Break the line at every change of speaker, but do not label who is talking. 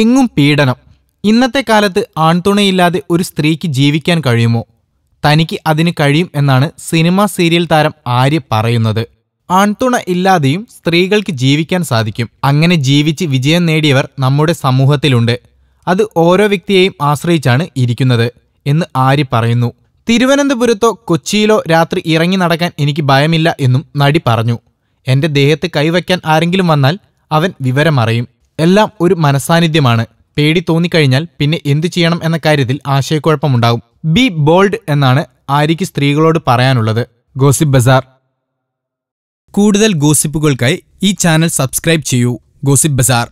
എങ്ങും പീഡനം ഇന്നത്തെ കാലത്ത് ആൺതുണയില്ലാതെ ഒരു സ്ത്രീക്ക് ജീവിക്കാൻ കഴിയുമോ തനിക്ക് അതിന് കഴിയും എന്നാണ് സിനിമ സീരിയൽ താരം ആര്യ പറയുന്നത് ആൺതുണ ഇല്ലാതെയും സ്ത്രീകൾക്ക് ജീവിക്കാൻ സാധിക്കും അങ്ങനെ ജീവിച്ച് വിജയം നേടിയവർ നമ്മുടെ സമൂഹത്തിലുണ്ട് അത് ഓരോ വ്യക്തിയെയും ആശ്രയിച്ചാണ് ഇരിക്കുന്നത് എന്ന് ആര്യ പറയുന്നു തിരുവനന്തപുരത്തോ കൊച്ചിയിലോ രാത്രി ഇറങ്ങി നടക്കാൻ എനിക്ക് ഭയമില്ല എന്നും നടി പറഞ്ഞു എന്റെ ദേഹത്ത് കൈവയ്ക്കാൻ ആരെങ്കിലും വന്നാൽ അവൻ വിവരമറിയും എല്ലാം ഒരു മനസാന്നിധ്യമാണ് പേടി തോന്നിക്കഴിഞ്ഞാൽ പിന്നെ എന്തു ചെയ്യണം എന്ന കാര്യത്തിൽ ആശയക്കുഴപ്പമുണ്ടാകും ബി ബോൾഡ് എന്നാണ് ആര്യയ്ക്ക് സ്ത്രീകളോട് പറയാനുള്ളത് ഗോസിപ്പ് ബസാർ കൂടുതൽ ഗോസിപ്പുകൾക്കായി ഈ ചാനൽ സബ്സ്ക്രൈബ് ചെയ്യൂ ഗോസിപ്പ് ബസാർ